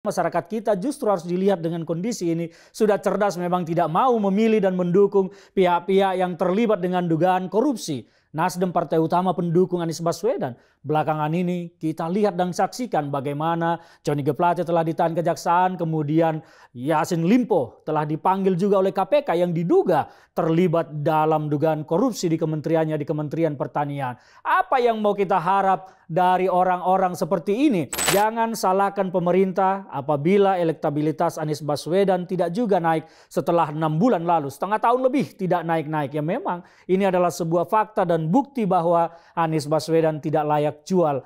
Masyarakat kita justru harus dilihat dengan kondisi ini sudah cerdas memang tidak mau memilih dan mendukung pihak-pihak yang terlibat dengan dugaan korupsi. Nasdem partai utama pendukung Anies Baswedan. Belakangan ini kita lihat dan saksikan bagaimana Johnny Geplate telah ditahan kejaksaan, kemudian Yasin Limpo telah dipanggil juga oleh KPK yang diduga terlibat dalam dugaan korupsi di kementeriannya di Kementerian Pertanian. Apa yang mau kita harap dari orang-orang seperti ini? Jangan salahkan pemerintah apabila elektabilitas Anies Baswedan tidak juga naik setelah enam bulan lalu, setengah tahun lebih tidak naik-naik. Ya memang ini adalah sebuah fakta dan dan bukti bahwa Anies Baswedan tidak layak jual.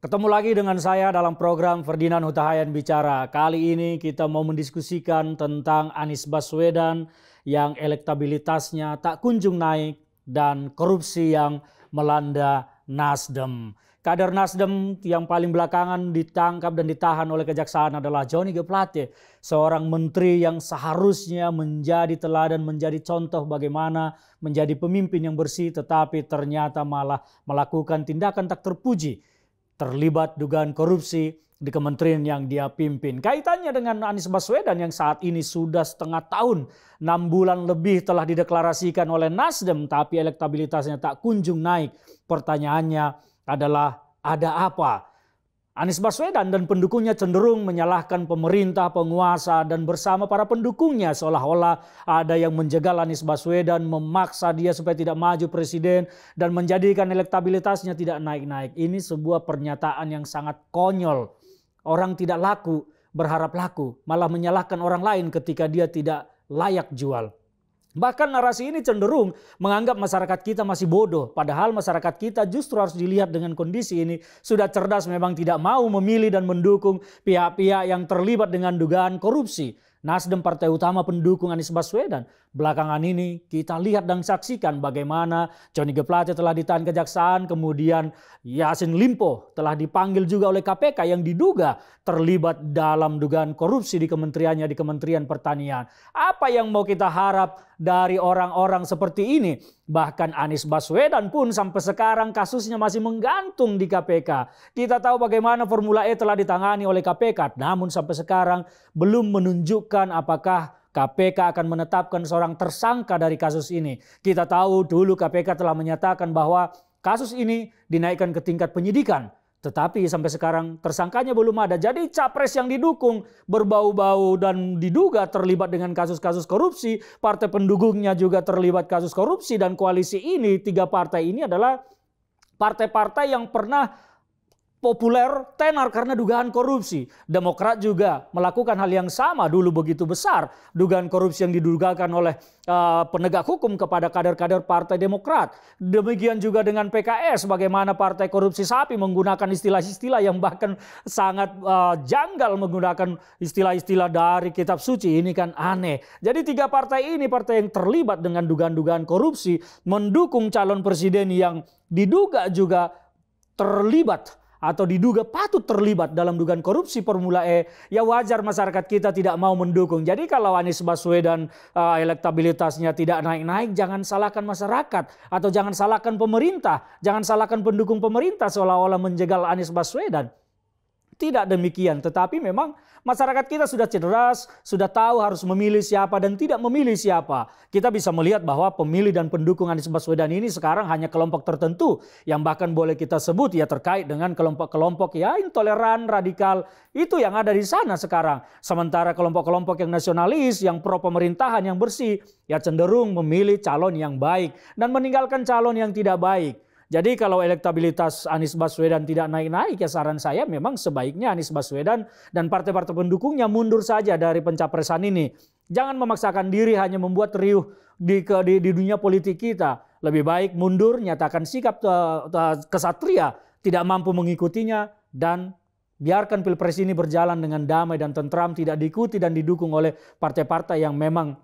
Ketemu lagi dengan saya dalam program Ferdinand Hutahayan Bicara. Kali ini kita mau mendiskusikan tentang Anies Baswedan yang elektabilitasnya tak kunjung naik dan korupsi yang melanda Nasdem. Kader Nasdem yang paling belakangan ditangkap dan ditahan oleh kejaksaan adalah Johnny G. Plate, seorang menteri yang seharusnya menjadi teladan, menjadi contoh bagaimana menjadi pemimpin yang bersih, tetapi ternyata malah melakukan tindakan tak terpuji, terlibat dugaan korupsi, di kementerian yang dia pimpin. Kaitannya dengan Anies Baswedan yang saat ini sudah setengah tahun, enam bulan lebih telah dideklarasikan oleh Nasdem tapi elektabilitasnya tak kunjung naik. Pertanyaannya adalah ada apa? Anies Baswedan dan pendukungnya cenderung menyalahkan pemerintah, penguasa, dan bersama para pendukungnya seolah-olah ada yang menjegal Anies Baswedan, memaksa dia supaya tidak maju presiden, dan menjadikan elektabilitasnya tidak naik-naik. Ini sebuah pernyataan yang sangat konyol Orang tidak laku berharap laku, malah menyalahkan orang lain ketika dia tidak layak jual. Bahkan narasi ini cenderung menganggap masyarakat kita masih bodoh, padahal masyarakat kita justru harus dilihat dengan kondisi ini sudah cerdas memang tidak mau memilih dan mendukung pihak-pihak yang terlibat dengan dugaan korupsi. Nasdem partai utama pendukung Anies Baswedan. Belakangan ini kita lihat dan saksikan bagaimana Johnny Geplate telah ditahan kejaksaan, kemudian Yasin Limpo telah dipanggil juga oleh KPK yang diduga terlibat dalam dugaan korupsi di kementeriannya di Kementerian Pertanian. Apa yang mau kita harap dari orang-orang seperti ini. Bahkan Anies Baswedan pun sampai sekarang kasusnya masih menggantung di KPK. Kita tahu bagaimana Formula E telah ditangani oleh KPK, namun sampai sekarang belum menunjukkan apakah KPK akan menetapkan seorang tersangka dari kasus ini. Kita tahu dulu KPK telah menyatakan bahwa kasus ini dinaikkan ke tingkat penyidikan. Tetapi sampai sekarang tersangkanya belum ada. Jadi capres yang didukung berbau-bau dan diduga terlibat dengan kasus-kasus korupsi. Partai pendukungnya juga terlibat kasus korupsi dan koalisi ini, tiga partai ini adalah partai-partai yang pernah populer tenar karena dugaan korupsi. Demokrat juga melakukan hal yang sama dulu begitu besar dugaan korupsi yang didugakan oleh uh, penegak hukum kepada kader-kader Partai Demokrat. Demikian juga dengan PKS bagaimana partai korupsi sapi menggunakan istilah-istilah yang bahkan sangat uh, janggal menggunakan istilah-istilah dari kitab suci. Ini kan aneh. Jadi tiga partai ini partai yang terlibat dengan dugaan-dugaan korupsi mendukung calon presiden yang diduga juga terlibat atau diduga patut terlibat dalam dugaan korupsi Formula E, ya wajar masyarakat kita tidak mau mendukung. Jadi kalau Anies Baswedan uh, elektabilitasnya tidak naik-naik, jangan salahkan masyarakat atau jangan salahkan pemerintah, jangan salahkan pendukung pemerintah seolah-olah menjegal Anies Baswedan tidak demikian, tetapi memang masyarakat kita sudah cerdas, sudah tahu harus memilih siapa dan tidak memilih siapa. Kita bisa melihat bahwa pemilih dan pendukung Anies Baswedan ini sekarang hanya kelompok tertentu yang bahkan boleh kita sebut ya terkait dengan kelompok-kelompok ya intoleran, radikal, itu yang ada di sana sekarang. Sementara kelompok-kelompok yang nasionalis, yang pro pemerintahan, yang bersih, ya cenderung memilih calon yang baik dan meninggalkan calon yang tidak baik. Jadi kalau elektabilitas Anies Baswedan tidak naik-naik ya saran saya memang sebaiknya Anies Baswedan dan partai-partai pendukungnya mundur saja dari pencapresan ini. Jangan memaksakan diri hanya membuat riuh di, ke, di, di dunia politik kita. Lebih baik mundur, nyatakan sikap eh, eh, kesatria, tidak mampu mengikutinya, dan biarkan pilpres ini berjalan dengan damai dan tentram, tidak diikuti dan didukung oleh partai-partai yang memang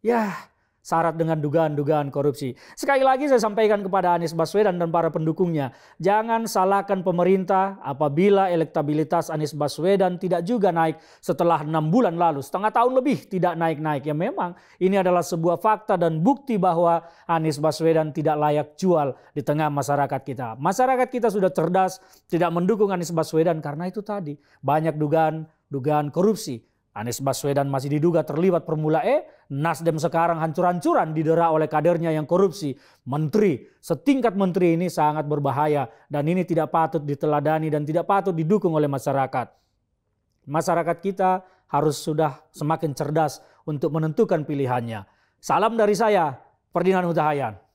ya syarat dengan dugaan-dugaan korupsi. Sekali lagi saya sampaikan kepada Anies Baswedan dan para pendukungnya, jangan salahkan pemerintah apabila elektabilitas Anies Baswedan tidak juga naik setelah enam bulan lalu, setengah tahun lebih tidak naik-naik. Ya memang ini adalah sebuah fakta dan bukti bahwa Anies Baswedan tidak layak jual di tengah masyarakat kita. Masyarakat kita sudah cerdas, tidak mendukung Anies Baswedan karena itu tadi banyak dugaan dugaan korupsi Anies Baswedan masih diduga terlibat permula E, Nasdem sekarang hancur-hancuran didera oleh kadernya yang korupsi. Menteri, setingkat menteri ini sangat berbahaya dan ini tidak patut diteladani dan tidak patut didukung oleh masyarakat. Masyarakat kita harus sudah semakin cerdas untuk menentukan pilihannya. Salam dari saya, Ferdinand Hutahayan.